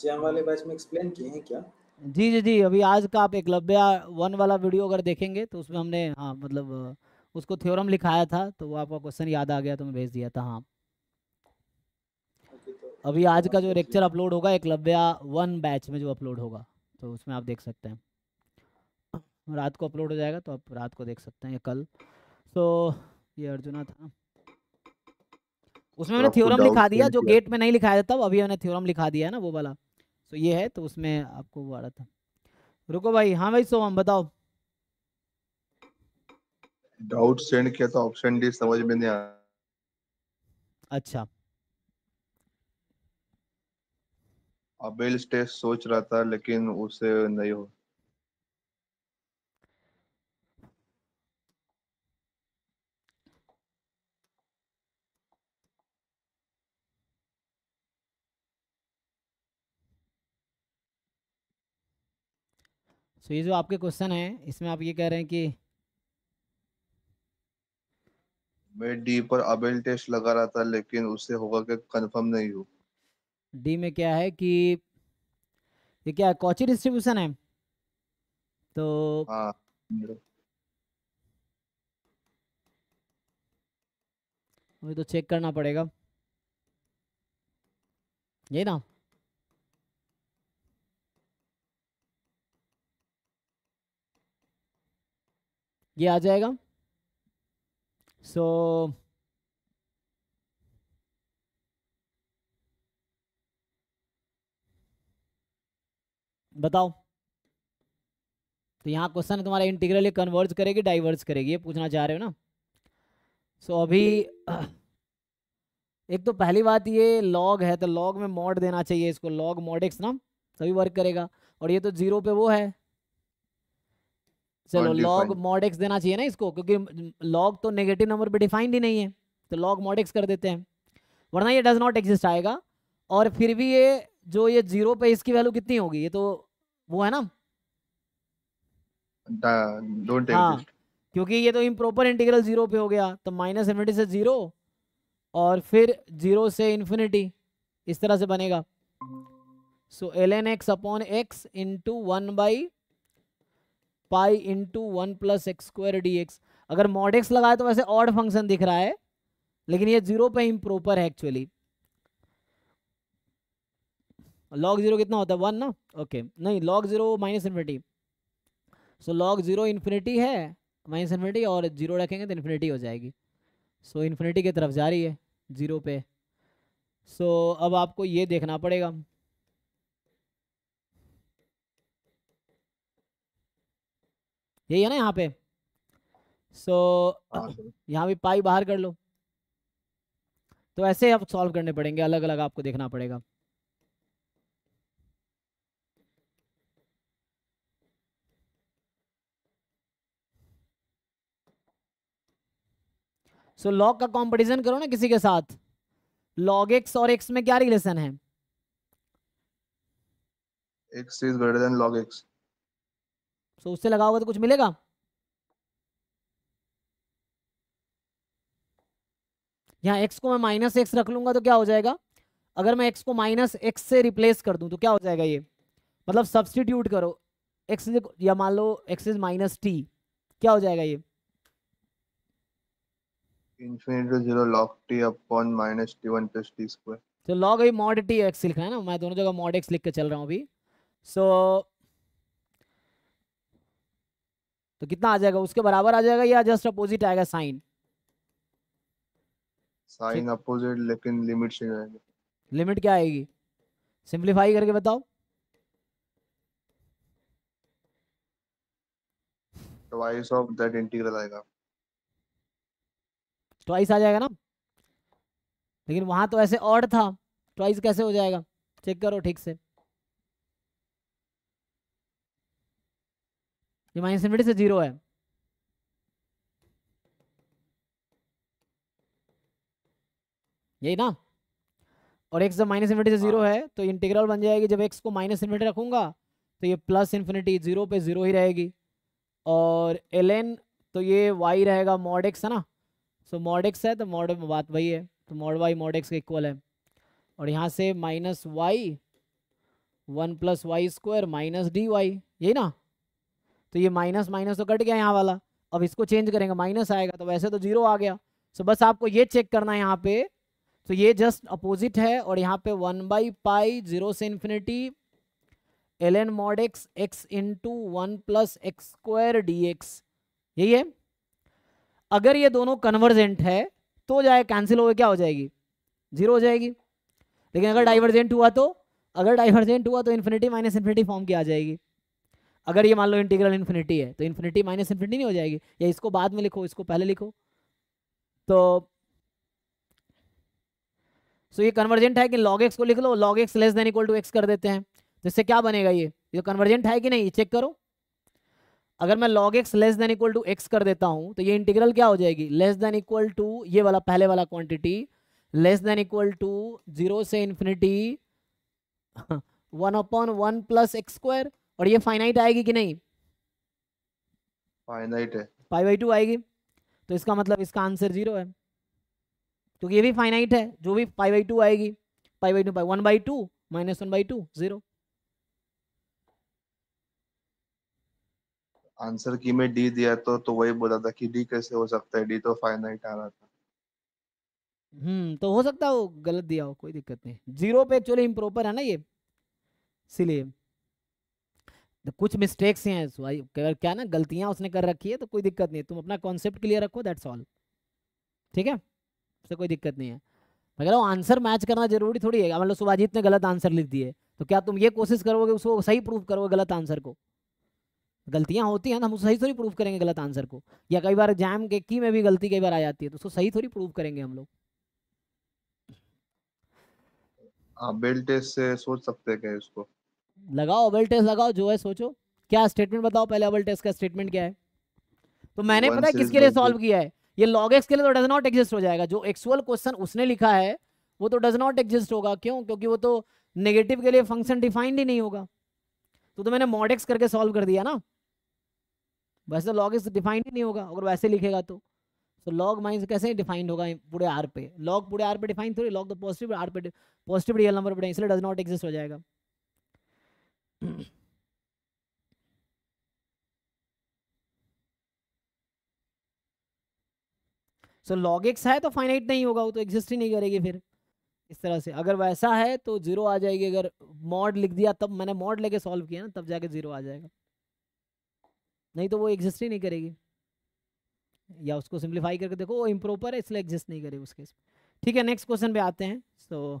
Jam वाले batch हम्म। में explain किए हैं क्या जी जी जी अभी आज का आप एक लब्या वन वाला वीडियो अगर देखेंगे तो उसमें हमने हाँ मतलब उसको थ्योरम लिखाया था तो वो आपका क्वेश्चन याद आ गया तो मैं भेज दिया था हाँ तो अभी आज का जो लेक्चर अपलोड होगा एक लब्या वन बैच में जो अपलोड होगा तो उसमें आप देख सकते हैं रात को अपलोड हो जाएगा तो आप रात को देख सकते हैं ये कल तो ये अर्जुना था उसमें तो मैंने थ्योरम लिखा दिया जो गेट में नहीं लिखाया था अभी मैंने थ्योरम लिखा दिया है ना वो वाला सो ये है तो उसमें आपको वो आ रहा था रुको भाई हाँ भाई सोम बताओ डाउट सेंड किया तो ऑप्शन डी समझ में नहीं आया अच्छा अबेल स्टेज सोच रहा था लेकिन उसे नहीं हो सो ये जो आपके क्वेश्चन है इसमें आप ये कह रहे हैं कि मैं डी पर अबेल टेस्ट लगा रहा था लेकिन उससे होगा कि कंफर्म नहीं हूँ डी में क्या है कि ये क्या है कॉची डिस्ट्रीब्यूशन है तो हाँ मुझे तो चेक करना पड़ेगा यही ना ये आ जाएगा सो so, बताओ तो यहाँ क्वेश्चन तुम्हारा इंटीग्रल ये कन्वर्ज करेगी डाइवर्ज करेगी ये पूछना चाह रहे हो ना सो so, अभी एक तो पहली बात ये लॉग है तो लॉग में मॉड देना चाहिए इसको लॉग मॉड एक्स ना सभी वर्क करेगा और ये तो जीरो पे वो है चलो लॉग मॉड एक्स देना चाहिए ना इसको क्योंकि लॉग तो नेगेटिव नंबर पे डिफाइंड ही नहीं है तो लॉग मॉड एक्स कर देते हैं वरना ये डज नॉट एग्जिस्ट आएगा और फिर भी ये जो ये जीरो पे इसकी वैल्यू कितनी होगी ये तो वो है ना डोंट हाँ क्योंकि ये तो इम्प्रोपर इंटीग्रल जीरो पे हो गया तो माइनस इन्फिनिटी से जीरो और फिर जीरो से इन्फिनिटी इस तरह से बनेगा so l n x upon x into one by pi into one plus x square d x अगर मॉड एक्स लगाए तो वैसे ऑड फंक्शन दिख रहा है लेकिन ये जीरो पे इम्प्रोपर है एक्चुअली लॉग जीरो कितना होता है वन ना ओके नहीं log zero minus infinity so log zero infinity है माइनस इन्फिनिटी और जीरो रखेंगे तो इन्फिनिटी हो जाएगी सो so, इन्फिनिटी की तरफ जा रही है जीरो पे सो so, अब आपको ये देखना पड़ेगा यही है ना यहाँ पे सो so, यहाँ भी पाई बाहर कर लो तो ऐसे आप सॉल्व करने पड़ेंगे अलग अलग आपको देखना पड़ेगा सो so, लॉग का कंपटीशन करो ना किसी के साथ लॉग एक्स और एक्स में क्या रिलेशन है x is greater than log x so उससे लगा तो कुछ मिलेगा यहाँ एक्स को मैं माइनस एक्स रख लूंगा तो क्या हो जाएगा अगर मैं एक्स को माइनस एक्स से रिप्लेस कर दूं तो क्या हो जाएगा ये मतलब सब्सटीट्यूट करो एक्स या मान लो एक्स इज माइनस टी क्या हो जाएगा ये तो लॉग अभी मॉड टी एक्स लिखा है ना मैं दोनों जगह मॉड एक्स लिख के चल रहा हूँ अभी सो तो कितना आ जाएगा उसके बराबर आ जाएगा या जस्ट अपोजिट आएगा साइन साइन अपोजिट लेकिन लिमिट से जाएगा लिमिट क्या आएगी सिंपलीफाई करके बताओ ट्वाइस ऑफ दैट इंटीग्रल आएगा ट्वाइस आ जाएगा ना लेकिन वहां तो ऐसे ऑड था ट्वाइस कैसे हो जाएगा चेक करो ठीक से ये माइनस इन्फिनिटी से जीरो है यही ना और एक्स जब माइनस इन्फिनिटी से जीरो हाँ। है तो इंटीग्रल बन जाएगी जब एक्स को माइनस इन्फिनिटी रखूंगा तो ये प्लस इन्फिनिटी जीरो पे जीरो ही रहेगी और एल एन तो ये वाई रहेगा मॉड एक्स है ना सो मॉड एक्स है तो मॉड बात वही है तो मॉड वाई मॉड एक्स का इक्वल है और यहाँ से minus y one plus y square minus d y यही ना तो ये माइनस माइनस तो कट गया यहाँ वाला अब इसको चेंज करेंगे माइनस आएगा तो वैसे तो जीरो आ गया सो बस आपको ये चेक करना है यहाँ पे तो ये जस्ट अपोजिट है और यहाँ पे वन बाई पाई जीरो से infinity l n mod x x into one plus x square d x यही है अगर ये दोनों कन्वर्जेंट है तो जाए कैंसिल हो क्या हो जाएगी जीरो हो जाएगी लेकिन अगर डाइवर्जेंट हुआ तो अगर डाइवर्जेंट हुआ तो इन्फिनिटी माइनस इन्फिनिटी फॉर्म की आ जाएगी अगर ये मान लो इंटीग्रल इन्फिनिटी है तो इन्फिनिटी माइनस इन्फिनिटी नहीं हो जाएगी या इसको बाद में लिखो इसको पहले लिखो तो सो so ये कन्वर्जेंट है कि लॉग एक्स को लिख लो log x less than equal to x कर देते हैं तो इससे क्या बनेगा ये ये कन्वर्जेंट है कि नहीं चेक करो अगर मैं log x less than equal to x कर देता हूँ तो ये इंटीग्रल क्या हो जाएगी लेस देन इक्वल टू ये वाला पहले वाला quantity less than equal to zero से infinity one upon one plus x square और ये फाइनाइट आएगी कि नहीं फाइनाइट है फाइव बाई टू आएगी तो इसका मतलब इसका आंसर जीरो है क्योंकि ये भी फाइनाइट है जो भी फाइव बाई टू आएगी five by two pi one by two minus one by two zero answer की में डी दिया तो तो वही बोला था कि डी कैसे हो सकता है डी तो फाइनाइट आ रहा था हम्म तो हो सकता है वो गलत दिया हो कोई दिक्कत नहीं जीरो पे एक्चुअली इम्प्रोपर है ना ये इसीलिए तो कुछ मिस्टेक्स हैं अगर क्या ना गलतियां उसने कर रखी है तो कोई दिक्कत नहीं है तुम अपना कॉन्सेप्ट क्लियर रखो दैट्स ऑल ठीक है उससे कोई दिक्कत नहीं है मगर वो आंसर मैच करना जरूरी थोड़ी है मतलब सुभाजीत ने गलत आंसर लिख दिए तो क्या तुम ये कोशिश करोगे उसको सही प्रूफ करोगे गलत आंसर को गलतियां होती हैं ना हम उसको सही थोड़ी प्रूफ करेंगे गलत आंसर को या कई बार एग्जाम के की में भी गलती कई बार आ जाती है तो उसको सही थोड़ी प्रूफ करेंगे हम लोग बेल्ट से सोच सकते हैं इसको लगाओ अबल टेस्ट लगाओ जो है सोचो क्या स्टेटमेंट बताओ पहले अबल टेस्ट का स्टेटमेंट क्या है तो मैंने पता है किसके लिए सॉल्व किया है ये लॉग एक्स के लिए तो डज नॉट एग्जिस्ट हो जाएगा जो एक्सुअल क्वेश्चन उसने लिखा है वो तो डज नॉट एग्जिस्ट होगा क्यों क्योंकि वो तो नेगेटिव के लिए फंक्शन डिफाइंड ही नहीं होगा तो तो मैंने मॉड एक्स करके सॉल्व कर दिया ना वैसे तो लॉग एक्स डिफाइंड ही नहीं होगा अगर वैसे लिखेगा तो तो लॉग माइनस कैसे डिफाइंड होगा पूरे आर पे लॉग पूरे आर पे डिफाइंड थोड़ी लॉग तो पॉजिटिव आर पे पॉजिटिव रियल नंबर पे इसलिए डज नॉट एग्जिस्ट हो जाएगा सो लॉग एक्स है तो फाइनाइट नहीं होगा वो तो एग्जिस्ट ही नहीं करेगी फिर इस तरह से अगर वैसा है तो जीरो आ जाएगी अगर मॉड लिख दिया तब मैंने मॉड लेके सॉल्व किया ना तब जाके जीरो आ जाएगा नहीं तो वो एग्जिस्ट ही नहीं करेगी या उसको सिंप्लीफाई करके देखो वो इम्प्रोपर है इसलिए एग्जिस्ट नहीं करेगी उसके ठीक है नेक्स्ट क्वेश्चन पे आते हैं सो so,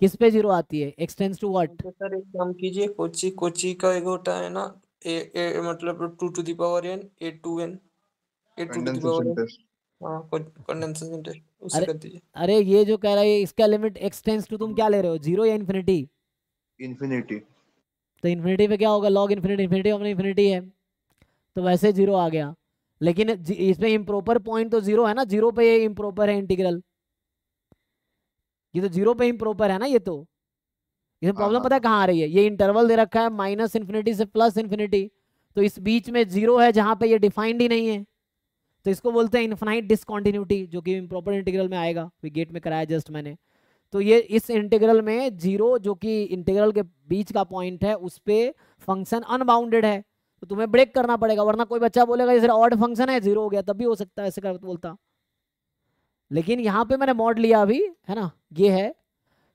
किस पे जीरो आती है एक्स टू व्हाट सर एक काम कीजिए कोची कोची का एक होता है ना ए, ए मतलब two to the power n A two n A two to the power n अरे, अरे ये जो कह रहा है इसका लिमिट x टू तुम क्या ले रहे हो जीरो या इन्फिनिटी इन्फिनिटी तो इन्फिनिटी पे क्या होगा log infinity infinity of infinity है तो वैसे जीरो आ गया लेकिन इसमें इम्प्रोपर पॉइंट तो जीरो है ना जीरो पे ये इम्प्रोपर है इंटीग्रल ये तो जीरो पे प्रॉपर है ना ये तो ये प्रॉब्लम हाँ। पता है कहाँ आ रही है ये इंटरवल दे रखा है माइनस इन्फिनिटी से प्लस इन्फिनिटी तो इस बीच में जीरो है जहाँ पे ये डिफाइंड ही नहीं है तो इसको बोलते हैं इन्फिनाइट डिसकॉन्टिन्यूटी जो कि इम्प्रॉपर इंटीग्रल में आएगा गेट में कराया जस्ट मैंने तो ये इस इंटीग्रल में जीरो जो कि इंटीग्रल के बीच का पॉइंट है उस पर फंक्शन अनबाउंडेड है तो तुम्हें ब्रेक करना पड़ेगा वरना कोई बच्चा बोलेगा जैसे ऑड फंक्शन है जीरो हो गया तब भी हो सकता है ऐसे कर बोलता लेकिन यहाँ पे मैंने मॉड लिया अभी है ना ये है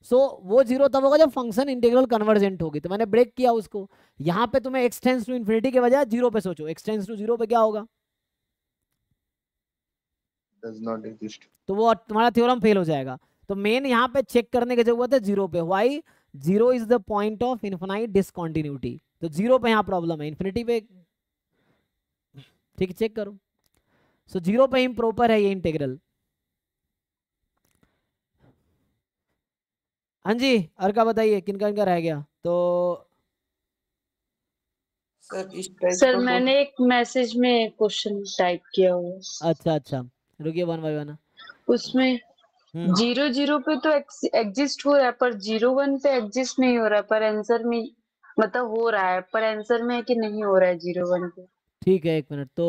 सो so, वो जीरो तब होगा जब फंक्शन इंटीग्रल कन्वर्जेंट होगी तो मैंने ब्रेक किया उसको यहाँ पे तुम्हें एक्सटेंस टू इन्फिनिटी के बजाय जीरो पे सोचो एक्सटेंस टू जीरो पे क्या होगा तो वो तुम्हारा थ्योरम फेल हो जाएगा तो मेन यहाँ पे चेक करने की जरूरत है जीरो पे y zero is the point of infinite discontinuity तो जीरो पे यहाँ प्रॉब्लम है इन्फिनिटी पे ठीक चेक करो सो so, जीरो पे इम है ये इंटेग्रल हाँ जी और का बताइए किनका इनका रह गया तो सर मैंने एक मैसेज में क्वेश्चन टाइप किया हुआ अच्छा अच्छा रुकिए वन बाई वन उसमें हम्म। जीरो जीरो पे तो एग्जिस्ट हो रहा है पर जीरो वन पे एग्जिस्ट नहीं हो रहा पर आंसर में मतलब हो रहा है पर आंसर में है कि नहीं हो रहा है जीरो वन पे ठीक है एक मिनट तो